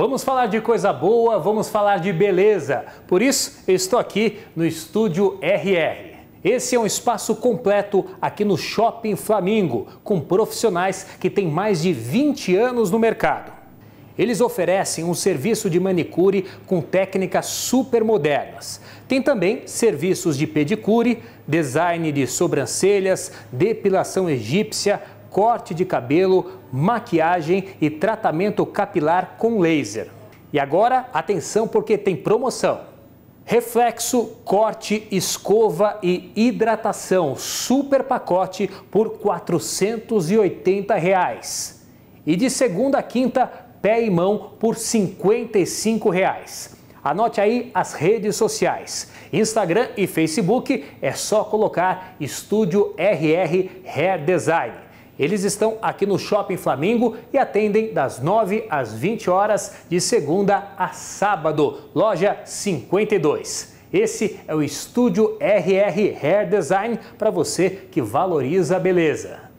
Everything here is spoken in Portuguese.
Vamos falar de coisa boa, vamos falar de beleza. Por isso, eu estou aqui no estúdio RR. Esse é um espaço completo aqui no Shopping Flamingo, com profissionais que têm mais de 20 anos no mercado. Eles oferecem um serviço de manicure com técnicas super modernas. Tem também serviços de pedicure, design de sobrancelhas, depilação egípcia, corte de cabelo, maquiagem e tratamento capilar com laser. E agora, atenção porque tem promoção. Reflexo, corte, escova e hidratação, super pacote por R$ 480. Reais. E de segunda a quinta, pé e mão por R$ 55. Reais. Anote aí as redes sociais. Instagram e Facebook é só colocar Estúdio RR Hair Design. Eles estão aqui no Shopping Flamengo e atendem das 9 às 20 horas de segunda a sábado. Loja 52. Esse é o estúdio RR Hair Design para você que valoriza a beleza.